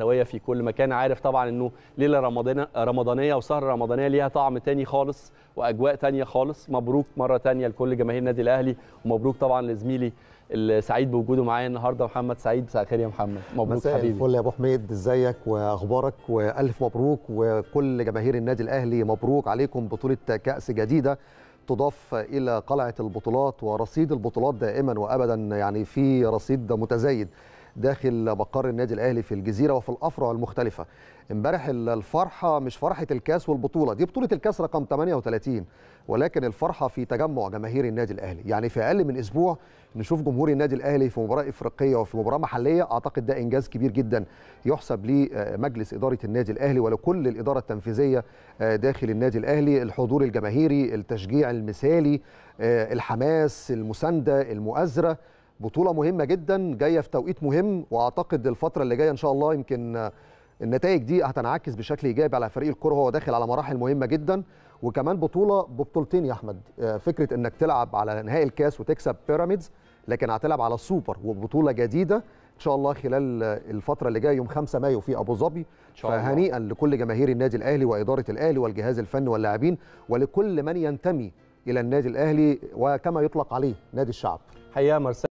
الحلويه في كل مكان عارف طبعا انه ليله رمضانيه رمضانيه وسهره رمضانيه ليها طعم تاني خالص واجواء تانيه خالص مبروك مره تانيه لكل جماهير النادي الاهلي ومبروك طبعا لزميلي السعيد بوجوده معايا النهارده محمد سعيد مساء الخير يا محمد مبروك مساء حبيبي الفل يا ابو حميد ازيك واخبارك والف مبروك وكل جماهير النادي الاهلي مبروك عليكم بطوله كاس جديده تضاف الى قلعه البطولات ورصيد البطولات دائما وابدا يعني في رصيد متزايد داخل مقر النادي الاهلي في الجزيره وفي الافرع المختلفه امبارح الفرحه مش فرحه الكاس والبطوله دي بطوله الكاس رقم 38 ولكن الفرحه في تجمع جماهير النادي الاهلي يعني في اقل من اسبوع نشوف جمهور النادي الاهلي في مباراه افريقيه وفي مباراه محليه اعتقد ده انجاز كبير جدا يحسب لمجلس آه، اداره النادي الاهلي ولكل الاداره التنفيذيه آه، داخل النادي الاهلي الحضور الجماهيري التشجيع المثالي آه، الحماس المسانده المؤازره بطوله مهمه جدا جايه في توقيت مهم واعتقد الفتره اللي جايه ان شاء الله يمكن النتائج دي هتنعكس بشكل ايجابي على فريق الكره وهو داخل على مراحل مهمه جدا وكمان بطوله ببطولتين يا احمد آه، فكره انك تلعب على نهائي الكاس وتكسب بيراميدز لكن هتلعب على السوبر وبطوله جديده ان شاء الله خلال الفتره اللي جايه يوم 5 مايو في ابو ظبي فهنيئا لكل جماهير النادي الاهلي واداره الاهلي والجهاز الفني واللاعبين ولكل من ينتمي الى النادي الاهلي وكما يطلق عليه نادي الشعب حياة مرسي.